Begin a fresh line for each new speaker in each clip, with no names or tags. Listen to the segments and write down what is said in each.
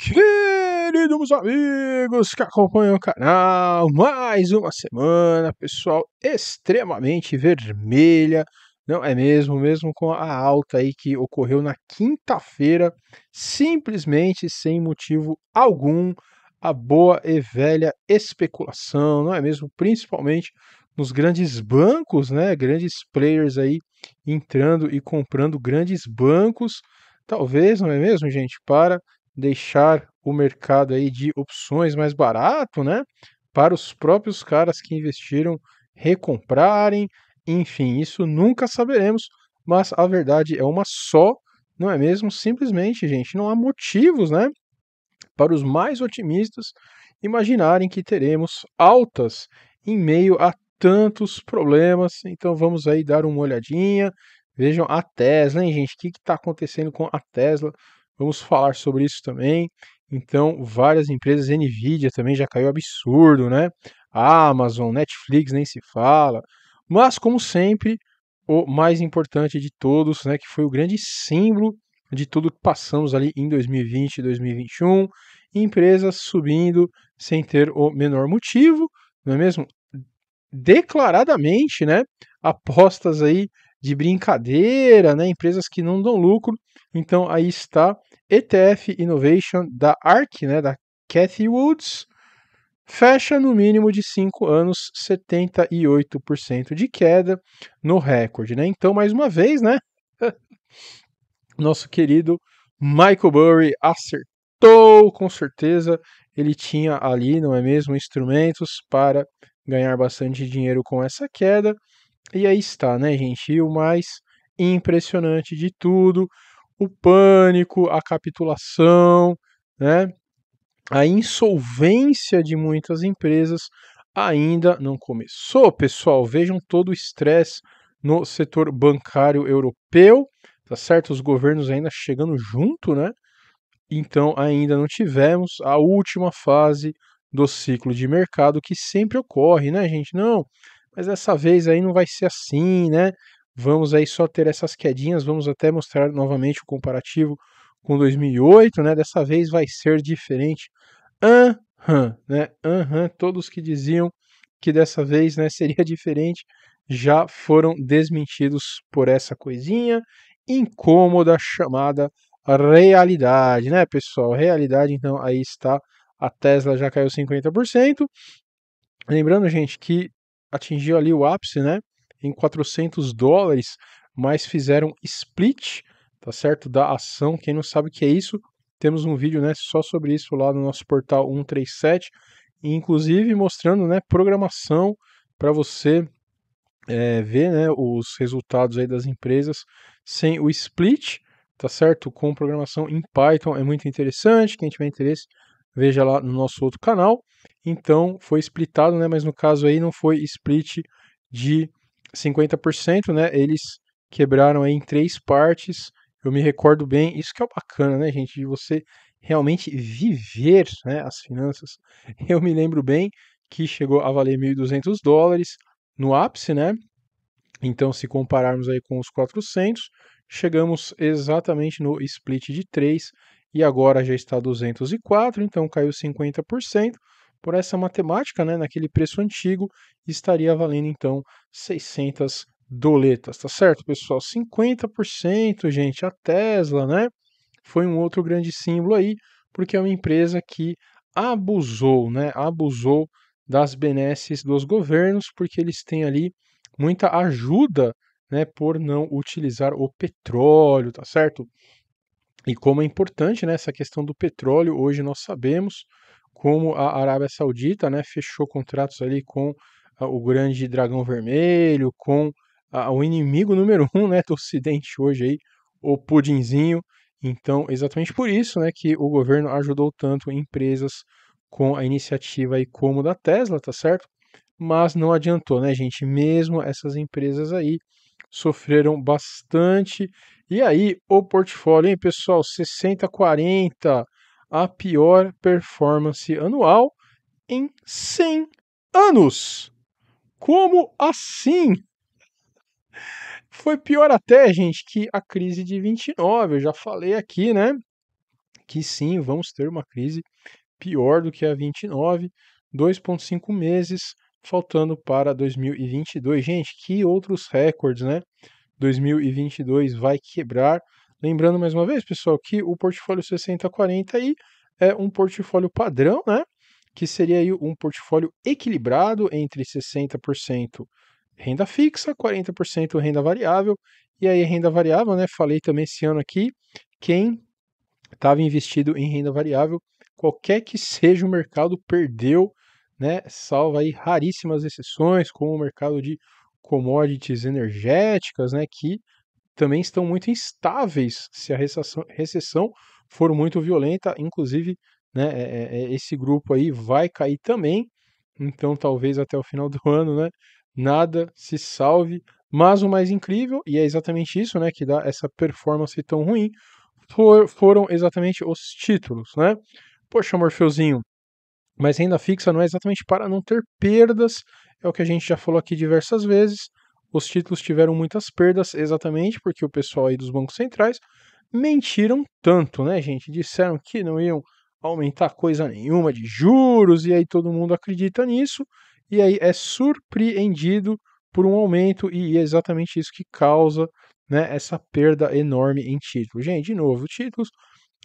Queridos amigos que acompanham o canal, mais uma semana, pessoal, extremamente vermelha, não é mesmo? Mesmo com a alta aí que ocorreu na quinta-feira, simplesmente sem motivo algum, a boa e velha especulação, não é mesmo? Principalmente nos grandes bancos, né? Grandes players aí entrando e comprando grandes bancos, talvez, não é mesmo, gente? Para deixar o mercado aí de opções mais barato, né? Para os próprios caras que investiram recomprarem, enfim, isso nunca saberemos, mas a verdade é uma só, não é mesmo? Simplesmente, gente, não há motivos, né? Para os mais otimistas imaginarem que teremos altas em meio a tantos problemas. Então vamos aí dar uma olhadinha. Vejam a Tesla, hein, gente? O que está acontecendo com a Tesla? Vamos falar sobre isso também. Então, várias empresas, Nvidia também já caiu absurdo, né? Amazon, Netflix nem se fala. Mas, como sempre, o mais importante de todos, né? Que foi o grande símbolo de tudo que passamos ali em 2020 e 2021. Empresas subindo sem ter o menor motivo, não é mesmo? Declaradamente, né? Apostas aí de brincadeira, né? Empresas que não dão lucro. Então, aí está ETF Innovation da ARC, né, da Cathy Woods, fecha no mínimo de 5 anos 78% de queda no recorde, né? Então, mais uma vez, né? Nosso querido Michael Burry acertou, com certeza, ele tinha ali, não é mesmo, instrumentos para ganhar bastante dinheiro com essa queda. E aí está, né, gente? E o mais impressionante de tudo o pânico, a capitulação, né? a insolvência de muitas empresas ainda não começou. Pessoal, vejam todo o estresse no setor bancário europeu, tá certo? Os governos ainda chegando junto, né? Então ainda não tivemos a última fase do ciclo de mercado que sempre ocorre, né, gente? Não, mas dessa vez aí não vai ser assim, né? vamos aí só ter essas quedinhas, vamos até mostrar novamente o comparativo com 2008, né? Dessa vez vai ser diferente. Aham, uhum, né? Aham, uhum, todos que diziam que dessa vez, né, seria diferente, já foram desmentidos por essa coisinha incômoda chamada realidade, né, pessoal? Realidade, então, aí está. A Tesla já caiu 50%. Lembrando, gente, que atingiu ali o ápice, né? em 400 dólares, mas fizeram split, tá certo? Da ação. Quem não sabe o que é isso, temos um vídeo, né, só sobre isso lá no nosso portal 137, inclusive mostrando, né, programação para você é, ver, né, os resultados aí das empresas sem o split, tá certo? Com programação em Python é muito interessante. Quem tiver interesse, veja lá no nosso outro canal. Então, foi splitado, né? Mas no caso aí não foi split de 50%, né? Eles quebraram em três partes. Eu me recordo bem, isso que é o bacana, né, gente, de você realmente viver, né, as finanças. Eu me lembro bem que chegou a valer 1.200 dólares no ápice, né? Então, se compararmos aí com os 400, chegamos exatamente no split de 3 e agora já está 204, então caiu 50% por essa matemática, né, naquele preço antigo, estaria valendo então 600 doletas, tá certo, pessoal? 50%, gente, a Tesla, né? Foi um outro grande símbolo aí, porque é uma empresa que abusou, né? Abusou das benesses dos governos, porque eles têm ali muita ajuda, né, por não utilizar o petróleo, tá certo? E como é importante, né, essa questão do petróleo, hoje nós sabemos, como a Arábia Saudita né, fechou contratos ali com ah, o grande dragão vermelho, com ah, o inimigo número um né, do Ocidente hoje, aí, o Pudinzinho. Então, exatamente por isso né, que o governo ajudou tanto empresas com a iniciativa aí como da Tesla, tá certo? Mas não adiantou, né, gente? Mesmo essas empresas aí sofreram bastante. E aí, o portfólio, hein, pessoal? 60-40 a pior performance anual em 100 anos. Como assim? Foi pior até, gente, que a crise de 29. Eu já falei aqui, né? Que sim, vamos ter uma crise pior do que a 29, 2,5 meses faltando para 2022. Gente, que outros recordes, né? 2022 vai quebrar Lembrando mais uma vez, pessoal, que o portfólio 60-40 aí é um portfólio padrão, né? Que seria aí um portfólio equilibrado entre 60% renda fixa, 40% renda variável. E aí, renda variável, né? Falei também esse ano aqui, quem estava investido em renda variável, qualquer que seja o mercado, perdeu, né? Salva aí raríssimas exceções, como o mercado de commodities energéticas, né? Que também estão muito instáveis se a recessão, recessão for muito violenta, inclusive né, é, é, é esse grupo aí vai cair também, então talvez até o final do ano, né, nada se salve, mas o mais incrível, e é exatamente isso, né, que dá essa performance tão ruim, for, foram exatamente os títulos, né, poxa Morfeuzinho, mas renda fixa não é exatamente para não ter perdas, é o que a gente já falou aqui diversas vezes, os títulos tiveram muitas perdas exatamente porque o pessoal aí dos bancos centrais mentiram tanto, né, gente? Disseram que não iam aumentar coisa nenhuma de juros e aí todo mundo acredita nisso e aí é surpreendido por um aumento e é exatamente isso que causa né, essa perda enorme em títulos. Gente, de novo, títulos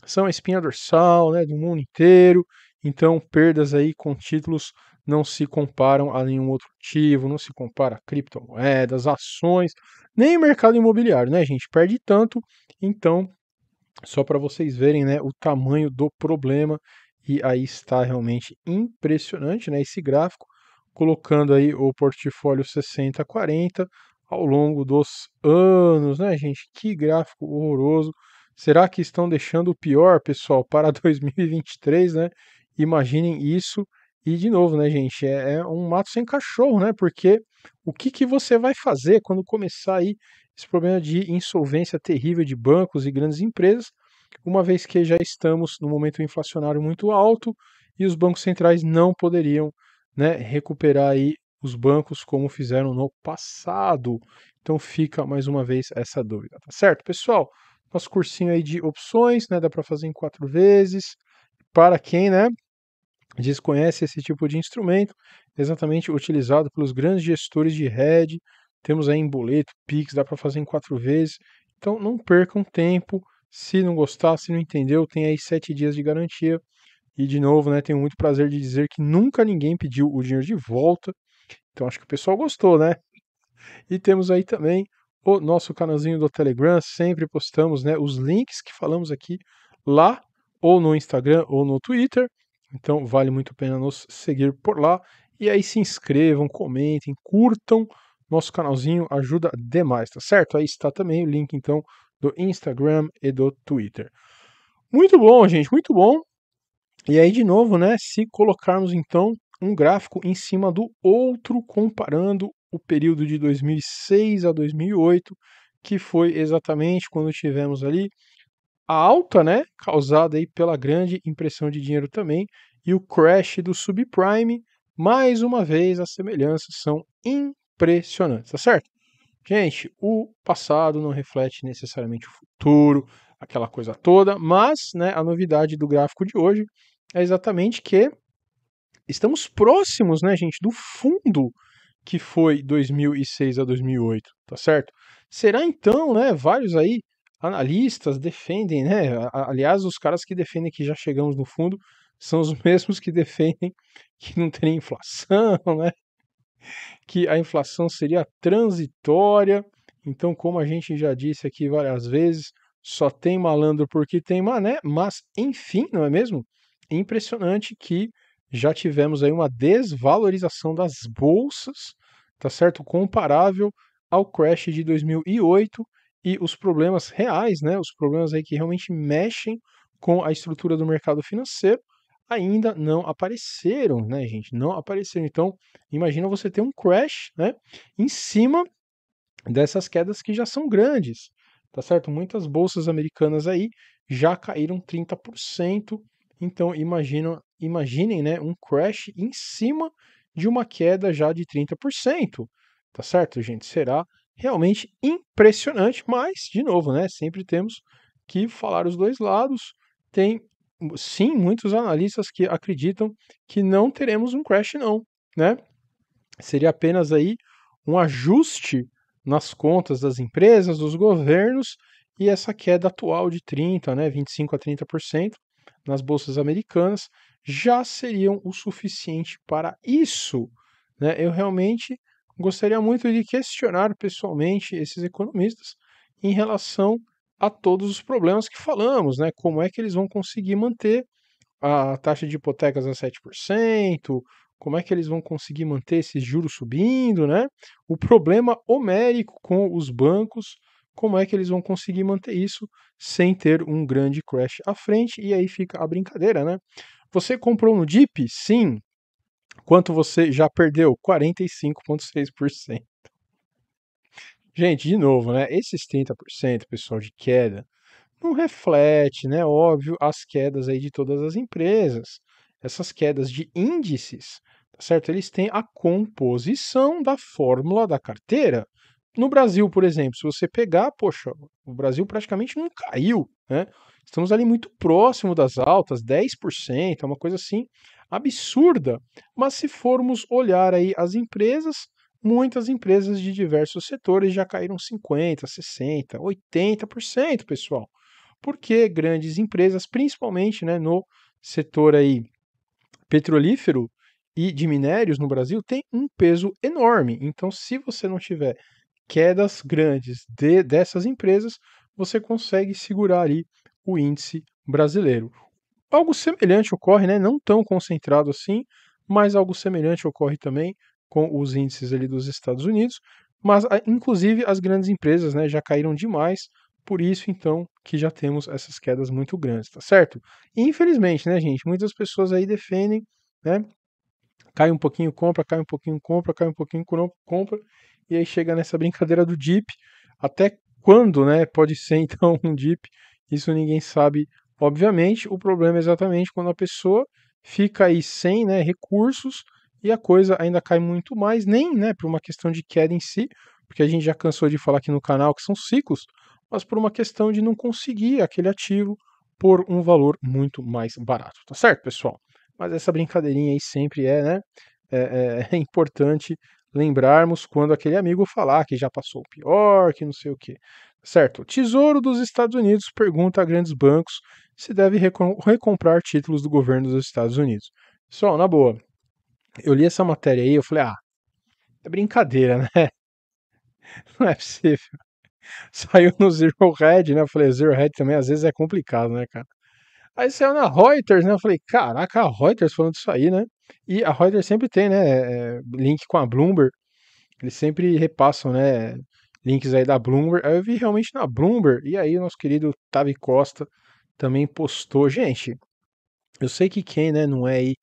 são a espinha dorsal né, do mundo inteiro, então perdas aí com títulos não se comparam a nenhum outro ativo, não se compara a criptomoedas, ações, nem mercado imobiliário, né, gente? Perde tanto, então, só para vocês verem, né, o tamanho do problema, e aí está realmente impressionante, né, esse gráfico, colocando aí o portfólio 60-40 ao longo dos anos, né, gente? Que gráfico horroroso. Será que estão deixando o pior, pessoal, para 2023, né? Imaginem isso. E de novo, né, gente, é, é um mato sem cachorro, né? Porque o que, que você vai fazer quando começar aí esse problema de insolvência terrível de bancos e grandes empresas, uma vez que já estamos no momento inflacionário muito alto e os bancos centrais não poderiam né, recuperar aí os bancos como fizeram no passado. Então fica mais uma vez essa dúvida, tá certo, pessoal? Nosso cursinho aí de opções, né, dá para fazer em quatro vezes. Para quem, né, desconhece esse tipo de instrumento, exatamente utilizado pelos grandes gestores de rede. Temos aí em boleto, Pix, dá para fazer em quatro vezes. Então não percam tempo. Se não gostar, se não entendeu, tem aí sete dias de garantia. E de novo, né, tenho muito prazer de dizer que nunca ninguém pediu o dinheiro de volta. Então acho que o pessoal gostou, né? E temos aí também o nosso canalzinho do Telegram, sempre postamos, né, os links que falamos aqui lá ou no Instagram ou no Twitter. Então vale muito a pena nos seguir por lá. E aí se inscrevam, comentem, curtam nosso canalzinho, ajuda demais, tá certo? Aí está também o link então do Instagram e do Twitter. Muito bom, gente, muito bom. E aí de novo, né, se colocarmos então um gráfico em cima do outro comparando o período de 2006 a 2008, que foi exatamente quando tivemos ali alta, né, causada aí pela grande impressão de dinheiro também, e o crash do subprime, mais uma vez as semelhanças são impressionantes, tá certo? Gente, o passado não reflete necessariamente o futuro, aquela coisa toda, mas, né, a novidade do gráfico de hoje é exatamente que estamos próximos, né, gente, do fundo que foi 2006 a 2008, tá certo? Será então, né, vários aí analistas defendem, né? Aliás, os caras que defendem que já chegamos no fundo são os mesmos que defendem que não teria inflação, né? Que a inflação seria transitória. Então, como a gente já disse aqui várias vezes, só tem malandro porque tem mané, mas enfim, não é mesmo? É impressionante que já tivemos aí uma desvalorização das bolsas, tá certo? Comparável ao crash de 2008 e os problemas reais, né, os problemas aí que realmente mexem com a estrutura do mercado financeiro, ainda não apareceram, né, gente? Não apareceram. Então, imagina você ter um crash, né, em cima dessas quedas que já são grandes, tá certo? Muitas bolsas americanas aí já caíram 30%. Então, imagina, imaginem, né, um crash em cima de uma queda já de 30%, tá certo, gente? Será realmente impressionante, mas, de novo, né, sempre temos que falar os dois lados. Tem, sim, muitos analistas que acreditam que não teremos um crash, não, né? Seria apenas aí um ajuste nas contas das empresas, dos governos e essa queda atual de 30, né, 25 a 30% nas bolsas americanas já seriam o suficiente para isso, né? Eu realmente Gostaria muito de questionar pessoalmente esses economistas em relação a todos os problemas que falamos, né? Como é que eles vão conseguir manter a taxa de hipotecas a 7%, como é que eles vão conseguir manter esses juros subindo, né? O problema homérico com os bancos, como é que eles vão conseguir manter isso sem ter um grande crash à frente? E aí fica a brincadeira, né? Você comprou no DIP? Sim quanto você já perdeu? 45,6%. Gente, de novo, né? Esses 30%, pessoal, de queda, não reflete, né? Óbvio, as quedas aí de todas as empresas. Essas quedas de índices, tá certo? Eles têm a composição da fórmula da carteira. No Brasil, por exemplo, se você pegar, poxa, o Brasil praticamente não caiu, né? Estamos ali muito próximo das altas, 10%, é uma coisa assim absurda, mas se formos olhar aí as empresas, muitas empresas de diversos setores já caíram 50, 60, 80%, pessoal. Porque grandes empresas, principalmente, né, no setor aí petrolífero e de minérios no Brasil, tem um peso enorme. Então, se você não tiver quedas grandes de, dessas empresas, você consegue segurar ali o índice brasileiro. Algo semelhante ocorre, né? não tão concentrado assim, mas algo semelhante ocorre também com os índices ali dos Estados Unidos. Mas, ah, inclusive, as grandes empresas né, já caíram demais, por isso, então, que já temos essas quedas muito grandes, tá certo? E, infelizmente, né, gente, muitas pessoas aí defendem, né? Cai um pouquinho, compra, cai um pouquinho, compra, cai um pouquinho, compra, e aí chega nessa brincadeira do DIP. Até quando, né, pode ser, então, um DIP? Isso ninguém sabe Obviamente, o problema é exatamente quando a pessoa fica aí sem né, recursos e a coisa ainda cai muito mais, nem né, por uma questão de queda em si, porque a gente já cansou de falar aqui no canal que são ciclos, mas por uma questão de não conseguir aquele ativo por um valor muito mais barato, tá certo, pessoal? Mas essa brincadeirinha aí sempre é, né? É, é, é importante lembrarmos quando aquele amigo falar que já passou o pior, que não sei o que. Tá certo? Tesouro dos Estados Unidos pergunta a grandes bancos se deve recomprar títulos do governo dos Estados Unidos. Pessoal, na boa, eu li essa matéria aí, eu falei, ah, é brincadeira, né? Não é possível. Saiu no Zero Red, né? Eu falei, Zero Red também às vezes é complicado, né, cara? Aí saiu na Reuters, né? Eu falei, caraca, a Reuters falando disso aí, né? E a Reuters sempre tem, né? Eh, link com a Bloomberg. Eles sempre repassam, né? Links aí da Bloomberg. Aí eu vi realmente na Bloomberg. E aí o nosso querido Tavi Costa também postou. Gente, eu sei que quem né, não é aí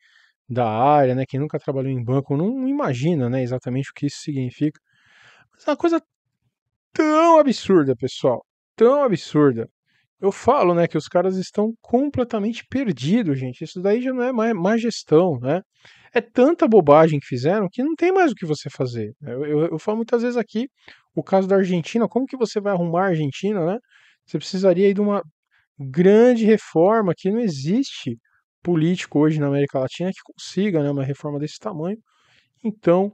da área, né, quem nunca trabalhou em banco, não imagina né, exatamente o que isso significa. Mas é uma coisa tão absurda, pessoal. Tão absurda. Eu falo, né, que os caras estão completamente perdidos, gente. Isso daí já não é má, gestão, né? É tanta bobagem que fizeram que não tem mais o que você fazer. Né. Eu, eu, eu, falo muitas vezes aqui o caso da Argentina. Como que você vai arrumar a Argentina, né? Você precisaria aí de uma grande reforma que não existe político hoje na América Latina que consiga né, uma reforma desse tamanho. Então,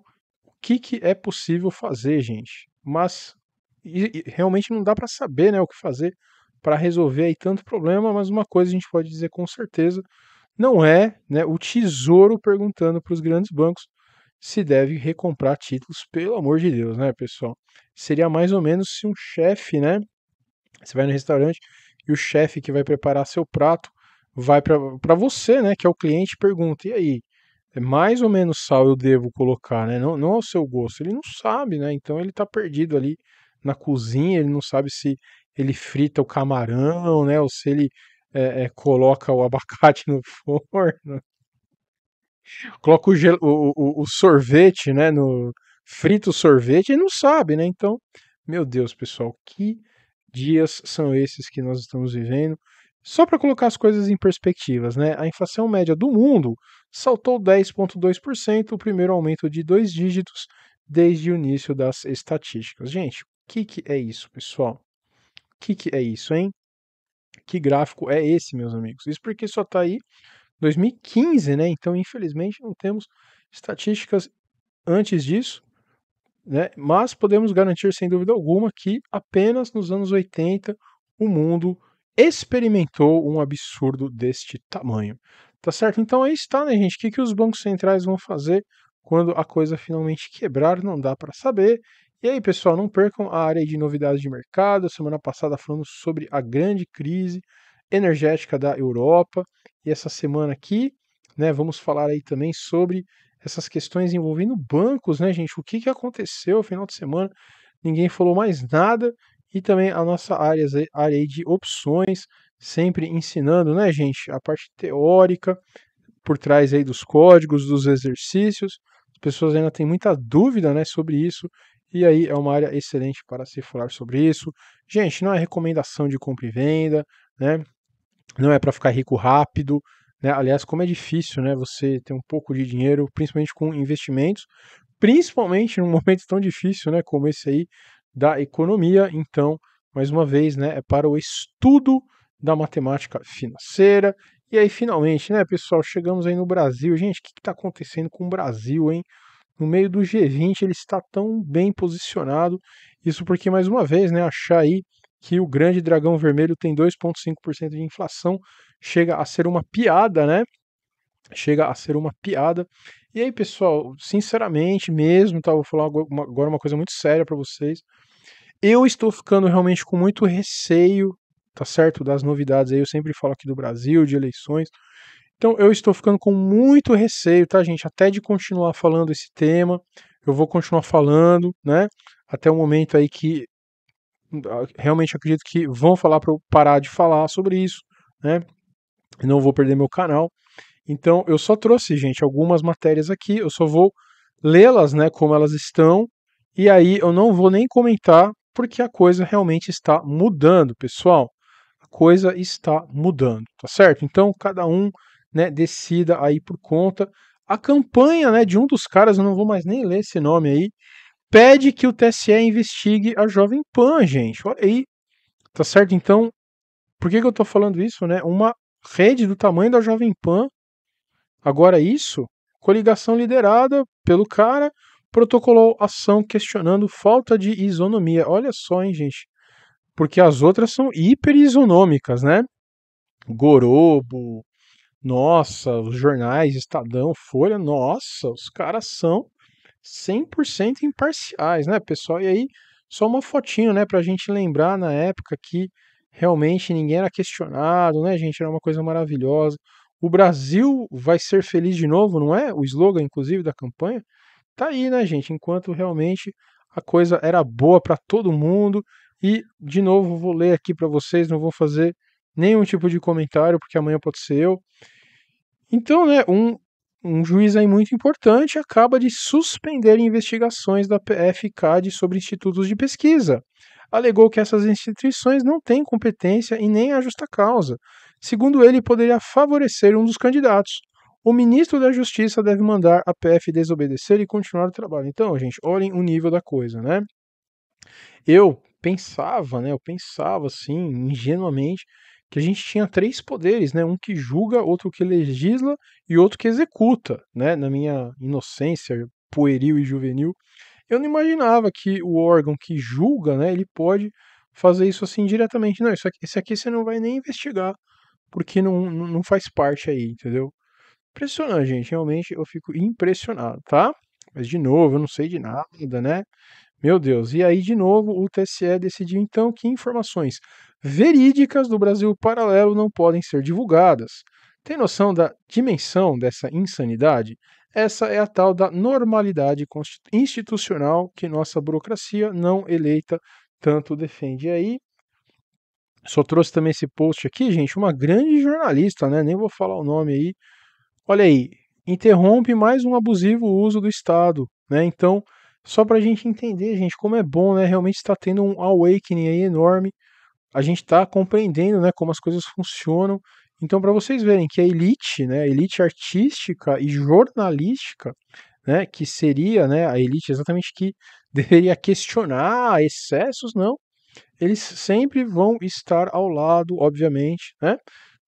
o que, que é possível fazer, gente? Mas e, e, realmente não dá para saber né, o que fazer para resolver aí tanto problema, mas uma coisa a gente pode dizer com certeza, não é né, o tesouro perguntando para os grandes bancos se deve recomprar títulos, pelo amor de Deus, né, pessoal? Seria mais ou menos se um chefe, né? Você vai no restaurante e o chefe que vai preparar seu prato vai para você, né, que é o cliente, pergunta: e aí? É mais ou menos sal eu devo colocar, né? Não, não ao seu gosto. Ele não sabe, né? Então ele tá perdido ali na cozinha, ele não sabe se ele frita o camarão, né? Ou se ele é, é, coloca o abacate no forno. Coloca o, gel, o, o, o sorvete, né? No, frita o sorvete, ele não sabe, né? Então, meu Deus, pessoal, que dias são esses que nós estamos vivendo. Só para colocar as coisas em perspectivas, né? A inflação média do mundo saltou 10,2%, o primeiro aumento de dois dígitos desde o início das estatísticas. Gente, o que, que é isso, pessoal? O que, que é isso, hein? Que gráfico é esse, meus amigos? Isso porque só está aí 2015, né? Então, infelizmente, não temos estatísticas antes disso. Né? Mas podemos garantir, sem dúvida alguma, que apenas nos anos 80 o mundo experimentou um absurdo deste tamanho. Tá certo? Então aí é está, né, gente? O que, que os bancos centrais vão fazer quando a coisa finalmente quebrar? Não dá para saber. E aí, pessoal, não percam a área de novidades de mercado. Semana passada falamos sobre a grande crise energética da Europa. E essa semana aqui, né, vamos falar aí também sobre essas questões envolvendo bancos, né, gente? O que, que aconteceu no final de semana? Ninguém falou mais nada. E também a nossa área, área de opções, sempre ensinando, né, gente, a parte teórica por trás aí dos códigos, dos exercícios. As pessoas ainda têm muita dúvida, né, sobre isso. E aí é uma área excelente para se falar sobre isso. Gente, não é recomendação de compra e venda, né? Não é para ficar rico rápido, né? Aliás, como é difícil né, você ter um pouco de dinheiro, principalmente com investimentos, principalmente num momento tão difícil né, como esse aí da economia. Então, mais uma vez, né, é para o estudo da matemática financeira. E aí, finalmente, né, pessoal, chegamos aí no Brasil. Gente, o que está acontecendo com o Brasil, hein? No meio do G20, ele está tão bem posicionado. Isso porque, mais uma vez, né, achar aí que o grande dragão vermelho tem 2,5% de inflação chega a ser uma piada, né? Chega a ser uma piada. E aí, pessoal, sinceramente mesmo, tá? Vou falar agora uma coisa muito séria para vocês. Eu estou ficando realmente com muito receio, tá certo? Das novidades aí, eu sempre falo aqui do Brasil, de eleições. Então, eu estou ficando com muito receio, tá, gente? Até de continuar falando esse tema. Eu vou continuar falando, né? Até o momento aí que hum, realmente acredito que vão falar para eu parar de falar sobre isso, né? não vou perder meu canal. Então, eu só trouxe, gente, algumas matérias aqui, eu só vou lê-las, né, como elas estão, e aí eu não vou nem comentar, porque a coisa realmente está mudando, pessoal. A coisa está mudando, tá certo? Então, cada um, né, decida aí por conta. A campanha, né, de um dos caras, eu não vou mais nem ler esse nome aí, pede que o TSE investigue a Jovem Pan, gente. Olha aí. Tá certo? Então, por que, que eu tô falando isso, né? Uma rede do tamanho da Jovem Pan. Agora isso, coligação liderada pelo cara protocolou ação questionando falta de isonomia. Olha só, hein, gente. Porque as outras são hiper isonômicas né? Gorobo, nossa, os jornais, Estadão, Folha, nossa, os caras são 100% imparciais, né, pessoal? E aí, só uma fotinho, né, pra gente lembrar na época que realmente ninguém era questionado, né, gente? Era uma coisa maravilhosa. O Brasil vai ser feliz de novo, não é? O slogan, inclusive, da campanha. Tá aí, né, gente? Enquanto realmente a coisa era boa para todo mundo. E, de novo, vou ler aqui para vocês, não vou fazer nenhum tipo de comentário, porque amanhã pode ser eu. Então, né, um, um juiz aí muito importante acaba de suspender investigações da PFCAD sobre institutos de pesquisa alegou que essas instituições não têm competência e nem a justa causa. Segundo ele, poderia favorecer um dos candidatos. O ministro da Justiça deve mandar a PF desobedecer e continuar o trabalho. Então, gente, olhem o nível da coisa, né? Eu pensava, né? Eu pensava assim, ingenuamente, que a gente tinha três poderes, né? Um que julga, outro que legisla e outro que executa, né? Na minha inocência pueril e juvenil, eu não imaginava que o órgão que julga, né, ele pode fazer isso assim diretamente. Não, isso aqui, esse aqui você não vai nem investigar, porque não, não faz parte aí, entendeu? Impressionante, gente. Realmente eu fico impressionado, tá? Mas de novo, eu não sei de nada, né? Meu Deus. E aí, de novo, o TSE decidiu então que informações verídicas do Brasil paralelo não podem ser divulgadas. Tem noção da dimensão dessa insanidade? Essa é a tal da normalidade institucional que nossa burocracia não eleita tanto defende. E aí, só trouxe também esse post aqui, gente, uma grande jornalista, né? Nem vou falar o nome aí. Olha aí, interrompe mais um abusivo uso do Estado, né? Então, só para a gente entender, gente, como é bom, né? Realmente está tendo um awakening aí enorme. A gente está compreendendo, né, como as coisas funcionam então, para vocês verem que a elite, né, elite artística e jornalística, né, que seria né, a elite exatamente que deveria questionar excessos, não. Eles sempre vão estar ao lado, obviamente, né,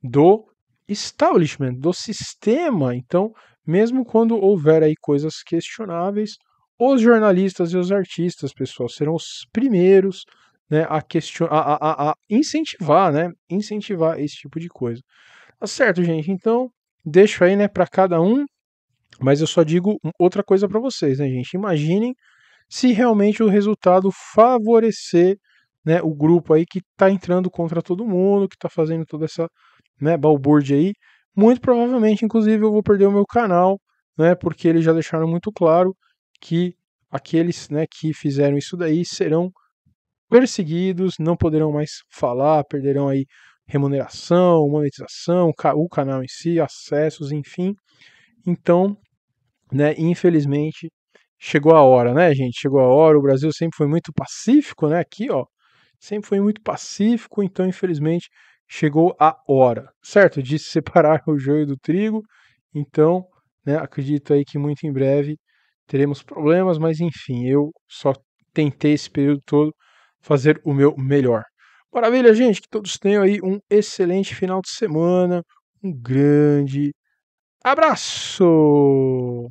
do establishment, do sistema. Então, mesmo quando houver aí coisas questionáveis, os jornalistas e os artistas, pessoal, serão os primeiros né, a, question... a, a, a incentivar, né, incentivar esse tipo de coisa. Tá certo, gente? Então, deixo aí, né, para cada um, mas eu só digo outra coisa para vocês, né, gente? Imaginem se realmente o resultado favorecer, né, o grupo aí que está entrando contra todo mundo, que está fazendo toda essa, né, balbúrdia aí, muito provavelmente, inclusive, eu vou perder o meu canal, né, porque eles já deixaram muito claro que aqueles, né, que fizeram isso daí serão perseguidos, não poderão mais falar, perderão aí remuneração, monetização, o canal em si, acessos, enfim. Então, né, infelizmente, chegou a hora, né, gente? Chegou a hora. O Brasil sempre foi muito pacífico, né? Aqui, ó, sempre foi muito pacífico, então, infelizmente, chegou a hora, certo? De separar o joio do trigo. Então, né, acredito aí que muito em breve teremos problemas, mas enfim, eu só tentei esse período todo fazer o meu melhor. Maravilha, gente, que todos tenham aí um excelente final de semana, um grande abraço!